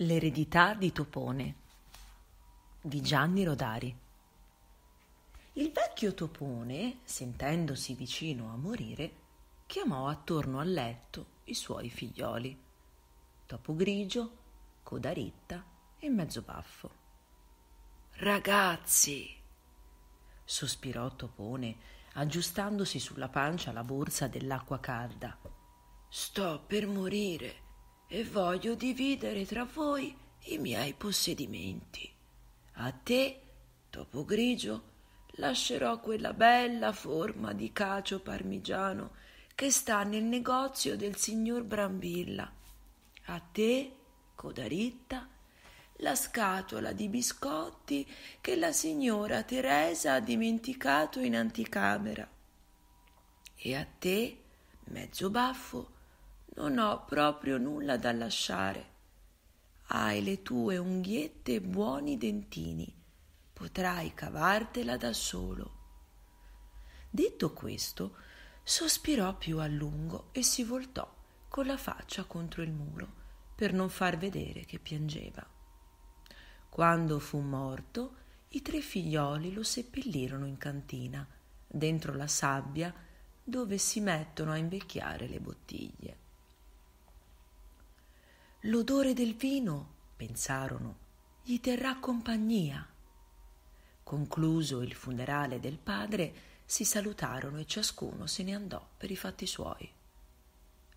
L'eredità di Topone di Gianni Rodari Il vecchio Topone, sentendosi vicino a morire, chiamò attorno al letto i suoi figlioli, Topo Grigio, Coda Ritta e mezzo baffo. Ragazzi! sospirò Topone, aggiustandosi sulla pancia la borsa dell'acqua calda. Sto per morire e voglio dividere tra voi i miei possedimenti. A te, topo grigio, lascerò quella bella forma di cacio parmigiano che sta nel negozio del signor Brambilla. A te, coda ritta, la scatola di biscotti che la signora Teresa ha dimenticato in anticamera. E a te, mezzo baffo, non ho proprio nulla da lasciare. Hai le tue unghiette e buoni dentini, potrai cavartela da solo. Detto questo, sospirò più a lungo e si voltò con la faccia contro il muro per non far vedere che piangeva. Quando fu morto, i tre figlioli lo seppellirono in cantina, dentro la sabbia dove si mettono a invecchiare le bottiglie. L'odore del vino, pensarono, gli terrà compagnia. Concluso il funerale del padre, si salutarono e ciascuno se ne andò per i fatti suoi.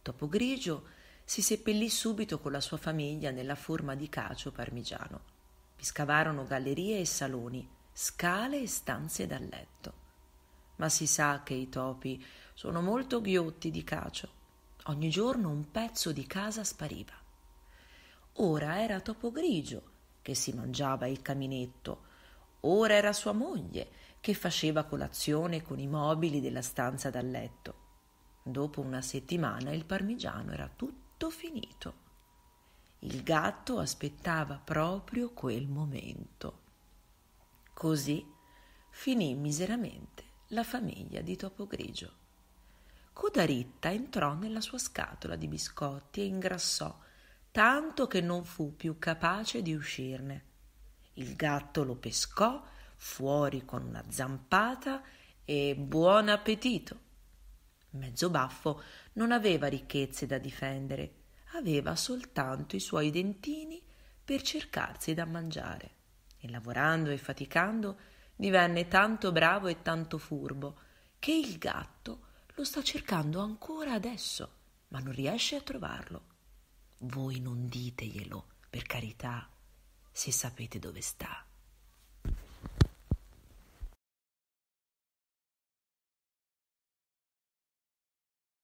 Dopo Grigio si seppellì subito con la sua famiglia nella forma di cacio parmigiano. Vi scavarono gallerie e saloni, scale e stanze da letto. Ma si sa che i topi sono molto ghiotti di cacio. Ogni giorno un pezzo di casa spariva ora era Topo Grigio che si mangiava il caminetto, ora era sua moglie che faceva colazione con i mobili della stanza da letto. Dopo una settimana il parmigiano era tutto finito. Il gatto aspettava proprio quel momento. Così finì miseramente la famiglia di Topo Grigio. Codaritta entrò nella sua scatola di biscotti e ingrassò tanto che non fu più capace di uscirne. Il gatto lo pescò fuori con una zampata e buon appetito. Mezzo baffo non aveva ricchezze da difendere, aveva soltanto i suoi dentini per cercarsi da mangiare e lavorando e faticando divenne tanto bravo e tanto furbo che il gatto lo sta cercando ancora adesso, ma non riesce a trovarlo voi non diteglielo, per carità, se sapete dove sta.